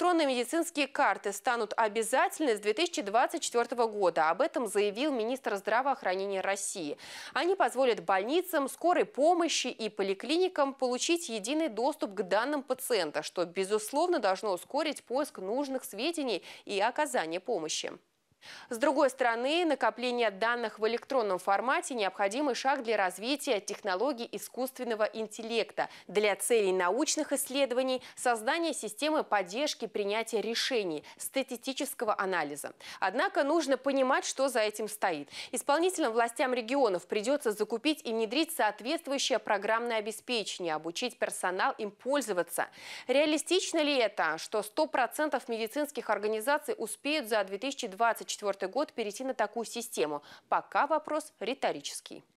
Электронные медицинские карты станут обязательны с 2024 года. Об этом заявил министр здравоохранения России. Они позволят больницам, скорой помощи и поликлиникам получить единый доступ к данным пациента, что, безусловно, должно ускорить поиск нужных сведений и оказание помощи. С другой стороны, накопление данных в электронном формате – необходимый шаг для развития технологий искусственного интеллекта для целей научных исследований, создания системы поддержки принятия решений, статистического анализа. Однако нужно понимать, что за этим стоит. Исполнительным властям регионов придется закупить и внедрить соответствующее программное обеспечение, обучить персонал им пользоваться. Реалистично ли это, что 100% медицинских организаций успеют за 2020 2024 год перейти на такую систему? Пока вопрос риторический.